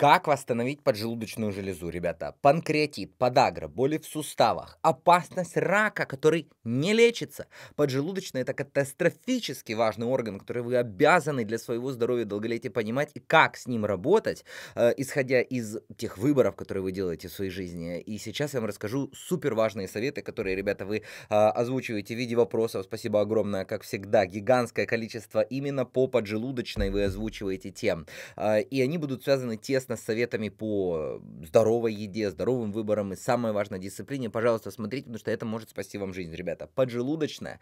Как восстановить поджелудочную железу, ребята? Панкреатит, подагра, боли в суставах, опасность рака, который не лечится. Поджелудочная – это катастрофически важный орган, который вы обязаны для своего здоровья долголетия понимать, и как с ним работать, э, исходя из тех выборов, которые вы делаете в своей жизни. И сейчас я вам расскажу супер важные советы, которые, ребята, вы э, озвучиваете в виде вопросов. Спасибо огромное, как всегда, гигантское количество именно по поджелудочной вы озвучиваете тем. Э, и они будут связаны тесно интересно, с советами по здоровой еде, здоровым выборам и, самое важное, дисциплине, пожалуйста, смотрите, потому что это может спасти вам жизнь, ребята. Поджелудочная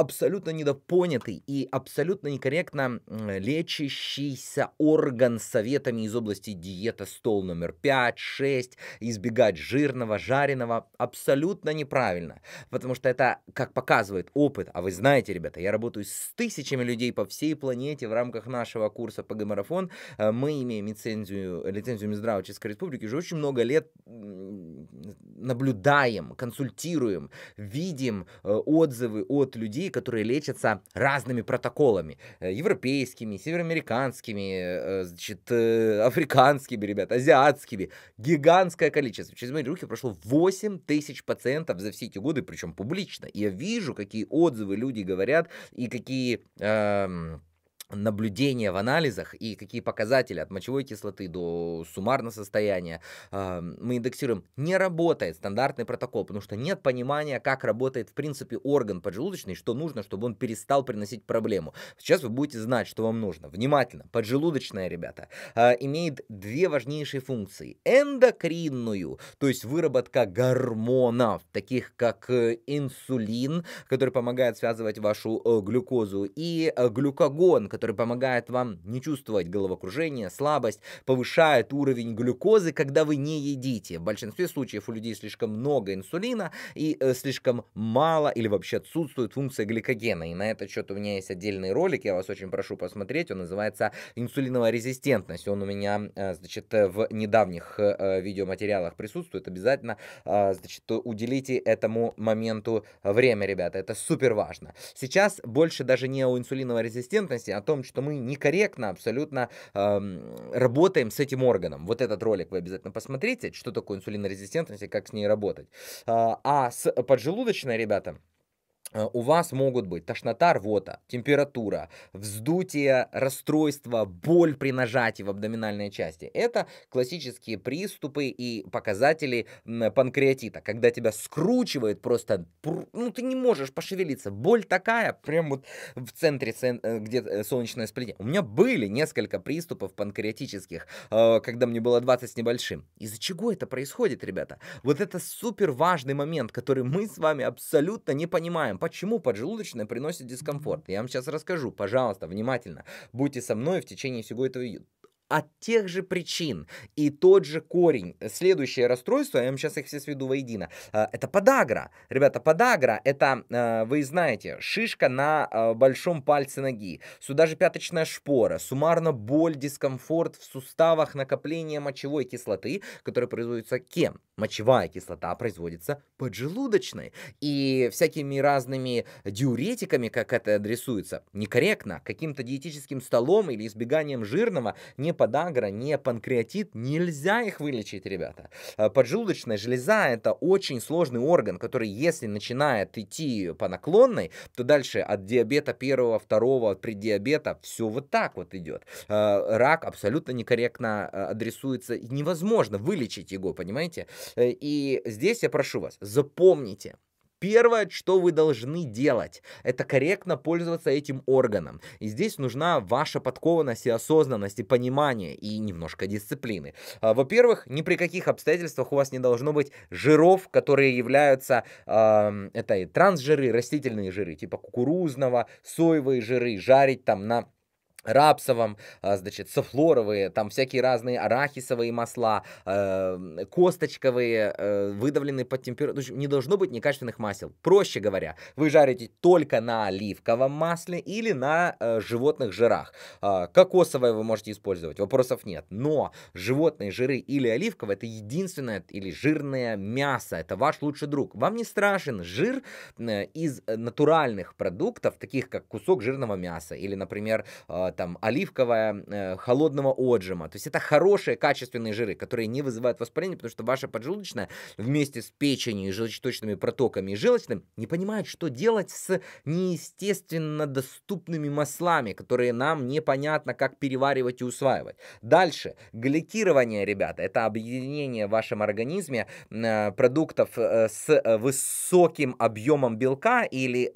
абсолютно недопонятый и абсолютно некорректно лечащийся орган советами из области диета стол номер 5, 6, избегать жирного, жареного, абсолютно неправильно, потому что это, как показывает опыт, а вы знаете, ребята, я работаю с тысячами людей по всей планете в рамках нашего курса по марафон э, мы имеем лицензию, лицензию Минздрава Чешской Республики, уже очень много лет наблюдаем, консультируем, видим э, отзывы от людей, людей, которые лечатся разными протоколами. Э, европейскими, североамериканскими, э, значит, э, африканскими, ребят, азиатскими. Гигантское количество. Через мои руки прошло 8 тысяч пациентов за все эти годы, причем публично. я вижу, какие отзывы люди говорят и какие... Эм, наблюдения в анализах и какие показатели от мочевой кислоты до суммарного состояния э, мы индексируем, не работает стандартный протокол, потому что нет понимания, как работает в принципе орган поджелудочный, что нужно, чтобы он перестал приносить проблему. Сейчас вы будете знать, что вам нужно. Внимательно, поджелудочная, ребята, э, имеет две важнейшие функции. Эндокринную, то есть выработка гормонов, таких как э, инсулин, который помогает связывать вашу э, глюкозу, и э, глюкогон, который который помогает вам не чувствовать головокружение, слабость, повышает уровень глюкозы, когда вы не едите. В большинстве случаев у людей слишком много инсулина и э, слишком мало или вообще отсутствует функция гликогена. И на этот счет у меня есть отдельный ролик, я вас очень прошу посмотреть, он называется «Инсулиновая резистентность». Он у меня, э, значит, э, в недавних э, э, видеоматериалах присутствует. Обязательно, э, значит, уделите этому моменту время, ребята. Это супер важно. Сейчас больше даже не о инсулиновой резистентности, а том, что мы некорректно абсолютно э, работаем с этим органом. Вот этот ролик вы обязательно посмотрите, что такое инсулинорезистентность и как с ней работать. А, а с э, поджелудочной, ребята, Э, у вас могут быть тошнота, рвота, температура, вздутие, расстройство, боль при нажатии в абдоминальной части. Это классические приступы и показатели панкреатита, когда тебя скручивает просто, ну ты не можешь пошевелиться, боль такая, прям вот в центре, э, где э, солнечное сплетение. У меня были несколько приступов панкреатических, когда мне было 20 с небольшим. Из-за чего это происходит, ребята? Вот это супер важный момент, который мы с вами абсолютно не понимаем почему поджелудочная приносит дискомфорт. Я вам сейчас расскажу. Пожалуйста, внимательно. Будьте со мной в течение всего этого от тех же причин и тот же корень. Следующее расстройство, я вам сейчас их все сведу воедино, э, это подагра. Ребята, подагра это, э, вы знаете, шишка на э, большом пальце ноги. Сюда же пяточная шпора, суммарно боль, дискомфорт в суставах, накопление мочевой кислоты, которая производится кем? Мочевая кислота производится поджелудочной. И всякими разными диуретиками, как это адресуется, некорректно, каким-то диетическим столом или избеганием жирного не подагра, не панкреатит, нельзя их вылечить, ребята. А, поджелудочная железа это очень сложный орган, который если начинает идти по наклонной, то дальше от диабета первого, второго, от преддиабета все вот так вот идет. А, рак абсолютно некорректно а, адресуется, невозможно вылечить его, понимаете? Э, и здесь я прошу вас, запомните, Первое, что вы должны делать, это корректно пользоваться этим органом. И здесь нужна ваша подкованность и осознанность, и понимание, и немножко дисциплины. А, во-первых, ни при каких обстоятельствах у вас не должно быть жиров, которые являются, э, это трансжиры, растительные жиры, типа кукурузного, соевые жиры, жарить там на рапсовом, а, значит, софлоровые, там всякие разные арахисовые масла, э, косточковые, э, выдавленные под температуру. Ну, не должно быть некачественных масел. Проще говоря, вы жарите только на оливковом масле или на э, животных жирах. Э, кокосовое вы можете использовать, вопросов нет. Но животные жиры или оливковое это единственное или жирное мясо. Это ваш лучший друг. Вам не страшен жир э, из э, натуральных продуктов, таких как кусок жирного мяса или, например, э, там, оливковое, э, холодного отжима. То есть это хорошие качественные жиры, которые не вызывают воспаления, потому что ваша поджелудочная вместе с печенью, желчеточными протоками и желчным не понимает, что делать с неестественно доступными маслами, которые нам непонятно, как переваривать и усваивать. Дальше. Гликирование, ребята, это объединение в вашем организме э, продуктов э, с высоким объемом белка или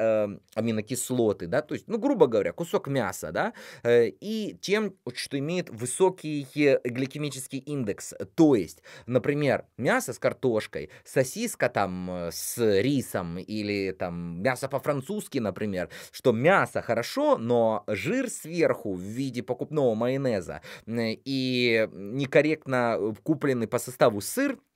аминокислоты, да, то есть, ну, грубо говоря, кусок мяса, да, Э, и тем, что имеет высокий э, гликемический индекс. То есть, например, мясо с картошкой, сосиска там э, с рисом или там мясо по-французски, например, что мясо хорошо, но жир сверху в виде покупного майонеза и некорректно купленный по составу сыр –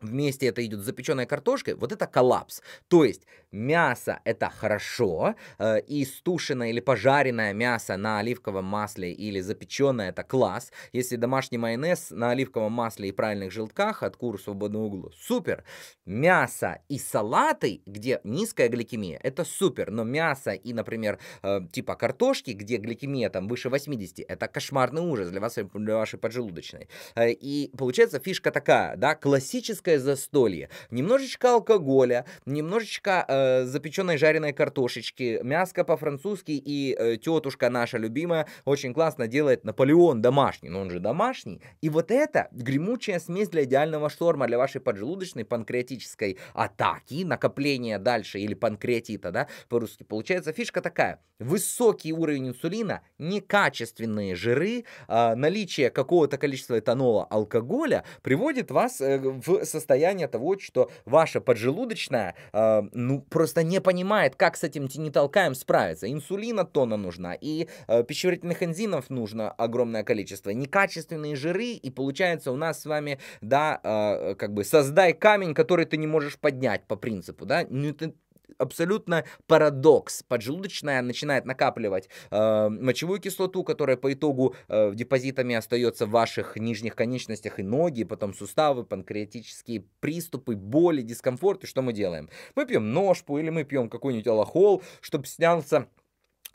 вместе это идет с запеченной картошкой, вот это коллапс. То есть мясо это хорошо, э, и стушенное или пожаренное мясо на оливковом масле или запеченное это класс. Если домашний майонез на оливковом масле и правильных желтках от кур свободного угла, супер. Мясо и салаты, где низкая гликемия, это супер. Но мясо и, например, э, типа картошки, где гликемия там выше 80, это кошмарный ужас для вас, для вашей поджелудочной. Э, и получается фишка такая, да, классическая русское застолье. Немножечко алкоголя, немножечко э, запеченной жареной картошечки, мяско по-французски и э, тетушка наша любимая очень классно делает Наполеон домашний, но он же домашний. И вот это гремучая смесь для идеального шторма, для вашей поджелудочной панкреатической атаки, накопления дальше или панкреатита, да, по-русски получается. Фишка такая, высокий уровень инсулина, некачественные жиры, э, наличие какого-то количества этанола, алкоголя приводит вас э, в состояние того, что ваша поджелудочная, э, ну, просто не понимает, как с этим тинитолкаем справиться. Инсулина тона нужна, и э, пищеварительных энзимов нужно огромное количество, некачественные жиры, и получается у нас с вами, да, э, как бы создай камень, который ты не можешь поднять по принципу, да, ну, это абсолютно парадокс. Поджелудочная начинает накапливать э, мочевую кислоту, которая по итогу э, депозитами остается в ваших нижних конечностях и ноги, потом суставы, панкреатические приступы, боли, дискомфорт. И что мы делаем? Мы пьем ножку или мы пьем какой-нибудь алахол, чтобы снялся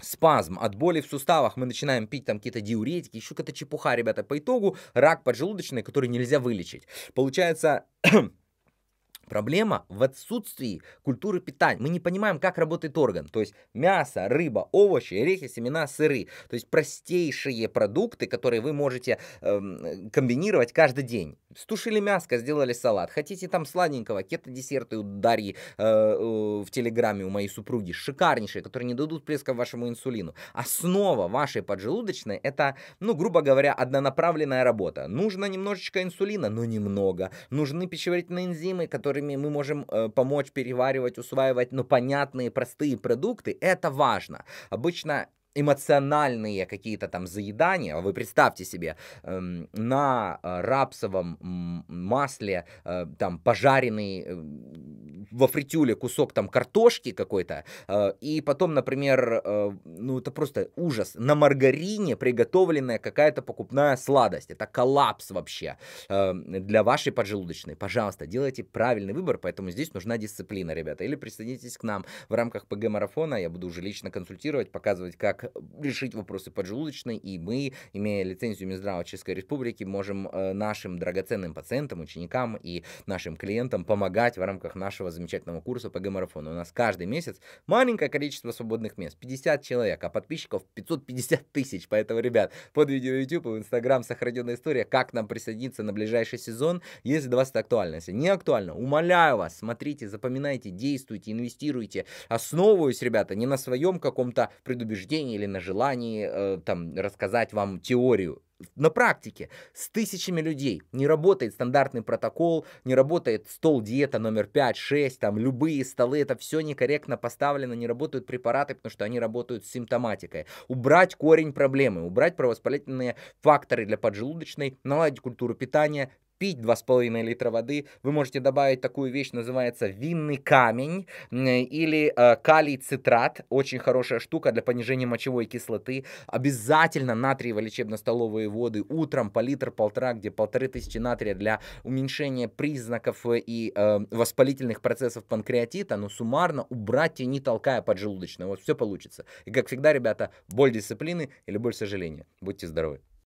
спазм от боли в суставах, мы начинаем пить там какие-то диуретики, еще какая-то чепуха, ребята. По итогу рак поджелудочной, который нельзя вылечить. Получается, Проблема в отсутствии культуры питания. Мы не понимаем, как работает орган. То есть мясо, рыба, овощи, орехи, семена, сыры. То есть простейшие продукты, которые вы можете эм, комбинировать каждый день. Стушили мяско, сделали салат. Хотите там сладенького, кето-десерты у Дарьи э, э, в Телеграме у моей супруги. Шикарнейшие, которые не дадут плеска вашему инсулину. Основа вашей поджелудочной это, ну, грубо говоря, однонаправленная работа. Нужно немножечко инсулина, но немного. Нужны пищеварительные энзимы, которые которыми мы можем э, помочь переваривать, усваивать, ну, понятные, простые продукты, это важно. Обычно эмоциональные какие-то там заедания, вы представьте себе, эм, на э, рапсовом масле э, там пожаренный эм, во фритюле кусок там картошки какой-то, э, и потом, например, ну это просто ужас, на маргарине приготовленная какая-то покупная сладость, это коллапс вообще для вашей поджелудочной. Пожалуйста, делайте правильный выбор, поэтому здесь нужна дисциплина, ребята, или присоединитесь к нам в рамках ПГ-марафона, я буду уже лично консультировать, показывать, как Э, решить вопросы поджелудочной, и мы, имея лицензию Минздрава Чешской Республики, можем э, нашим драгоценным пациентам, ученикам и нашим клиентам помогать в рамках нашего замечательного курса по гемарафону. У нас каждый месяц маленькое количество свободных мест, 50 человек, а подписчиков 550 тысяч, поэтому, ребят, под видео YouTube и в Instagram сохраненная история, как нам присоединиться на ближайший сезон, если для вас это актуально. Если не актуально, умоляю вас, смотрите, запоминайте, действуйте, инвестируйте. Основываюсь, ребята, не на своем каком-то предубеждении, желании или на желании э, там рассказать вам теорию на практике с тысячами людей не работает стандартный протокол, не работает стол диета номер 5, 6, там любые столы, это все некорректно поставлено, не работают препараты, потому что они работают с симптоматикой. Убрать корень проблемы, убрать провоспалительные факторы для поджелудочной, наладить культуру питания, пить 2,5 литра воды, вы можете добавить такую вещь, называется винный камень или э, калий цитрат, очень хорошая штука для понижения мочевой кислоты. Обязательно натриево лечебно-столовые воды утром по литр-полтора, где полторы тысячи натрия для уменьшения признаков и э, воспалительных процессов панкреатита, но суммарно убрать и не толкая поджелудочную. Вот все получится. И как всегда, ребята, боль дисциплины или боль сожаления. Будьте здоровы.